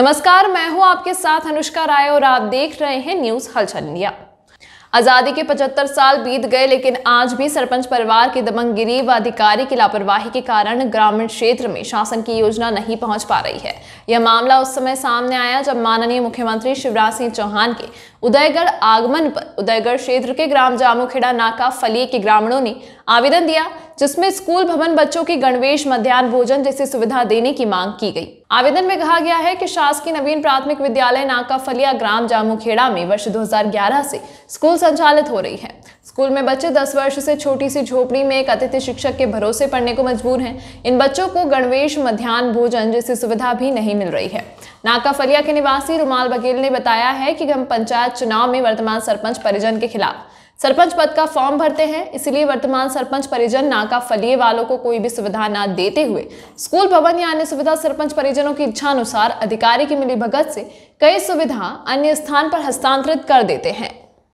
नमस्कार मैं हूं आपके साथ अनुष्का राय और आप देख रहे हैं न्यूज हलचल इंडिया आज़ादी के 75 साल बीत गए लेकिन आज भी सरपंच परिवार की दबंगगिरी व अधिकारी की लापरवाही के कारण ग्रामीण क्षेत्र में शासन की योजना नहीं पहुंच पा रही है यह मामला उस समय सामने आया जब माननीय मुख्यमंत्री शिवराज सिंह चौहान के उदयगढ़ आगमन पर उदयगढ़ क्षेत्र के ग्राम जामुखेड़ा नाका फलिए के ग्रामीणों ने आवेदन दिया जिसमें स्कूल भवन बच्चों की गणवेश मध्यान्ह भोजन जैसी सुविधा देने की मांग की गई आवेदन में कहा गया है कि शासकीय नवीन प्राथमिक विद्यालय नाका फलिया ग्राम जामुखेड़ा में वर्ष 2011 से स्कूल संचालित हो रही है स्कूल में बच्चे 10 वर्ष से छोटी सी झोपड़ी में एक अतिथि शिक्षक के भरोसे पढ़ने को मजबूर हैं इन बच्चों को गणवेश मध्यान्ह भोजन जैसी सुविधा भी नहीं मिल रही है नाका फलिया के निवासी रुमाल बघेल ने बताया है कि हम पंचायत चुनाव में वर्तमान सरपंच परिजन के खिलाफ सरपंच पद का फॉर्म भरते हैं इसलिए वर्तमान सरपंच परिजन नाका फलिए वालों को कोई भी सुविधा ना देते हुए स्कूल भवन या अन्य सुविधा सरपंच परिजनों की इच्छा अनुसार अधिकारी की मिली भगत से कई सुविधा अन्य स्थान पर हस्तांतरित कर देते हैं